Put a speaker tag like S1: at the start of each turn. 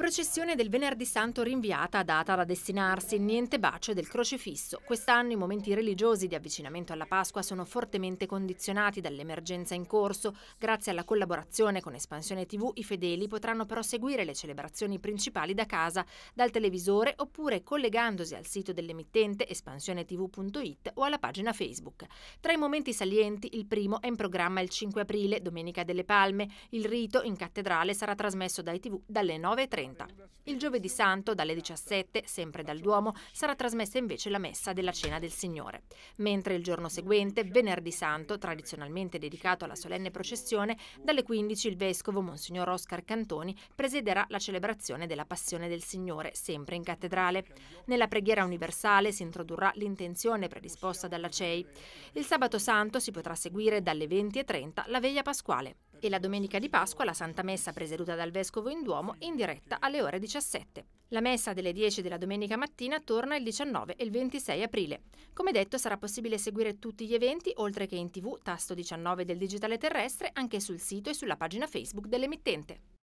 S1: Processione del venerdì santo rinviata, data da destinarsi, niente bacio del crocifisso. Quest'anno i momenti religiosi di avvicinamento alla Pasqua sono fortemente condizionati dall'emergenza in corso. Grazie alla collaborazione con Espansione TV i fedeli potranno però seguire le celebrazioni principali da casa, dal televisore oppure collegandosi al sito dell'emittente espansionetv.it o alla pagina Facebook. Tra i momenti salienti il primo è in programma il 5 aprile, Domenica delle Palme. Il rito in cattedrale sarà trasmesso dai TV dalle 9.30 il giovedì santo, dalle 17, sempre dal Duomo, sarà trasmessa invece la messa della Cena del Signore, mentre il giorno seguente, venerdì santo, tradizionalmente dedicato alla solenne processione, dalle 15 il vescovo Monsignor Oscar Cantoni presiderà la celebrazione della Passione del Signore, sempre in cattedrale. Nella preghiera universale si introdurrà l'intenzione predisposta dalla CEI. Il sabato santo si potrà seguire dalle 20.30 la veglia pasquale e la domenica di Pasqua la Santa Messa presieduta dal Vescovo in Duomo in diretta alle ore 17. La messa delle 10 della domenica mattina torna il 19 e il 26 aprile. Come detto sarà possibile seguire tutti gli eventi oltre che in tv, tasto 19 del digitale terrestre, anche sul sito e sulla pagina Facebook dell'emittente.